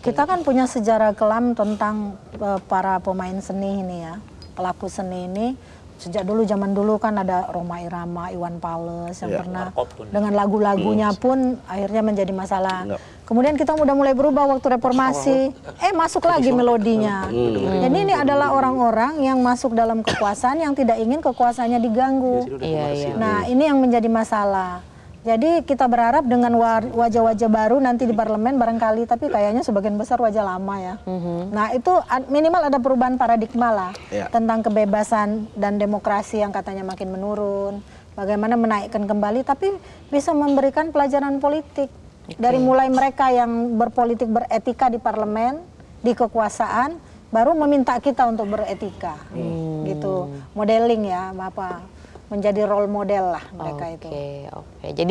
Kita kan punya sejarah kelam tentang uh, para pemain seni ini ya, pelaku seni ini. Sejak dulu zaman dulu kan ada Roma Irama, Iwan Pales yang ya, pernah dengan lagu-lagunya hmm. pun akhirnya menjadi masalah. Ya. Kemudian kita udah mulai berubah waktu reformasi, eh masuk lagi melodinya. Hmm. Jadi ini adalah orang-orang yang masuk dalam kekuasaan yang tidak ingin kekuasaannya diganggu. Ya, nah ini yang menjadi masalah. Jadi kita berharap dengan wajah-wajah baru nanti di parlemen barangkali, tapi kayaknya sebagian besar wajah lama ya. Mm-hmm. Nah itu minimal ada perubahan paradigma lah yeah. tentang kebebasan dan demokrasi yang katanya makin menurun. Bagaimana menaikkan kembali, tapi bisa memberikan pelajaran politik okay. dari mulai mereka yang berpolitik beretika di parlemen, di kekuasaan, baru meminta kita untuk beretika, Mm. gitu modeling ya, apa menjadi role model lah mereka okay, itu. Oke, okay. oke. Jadi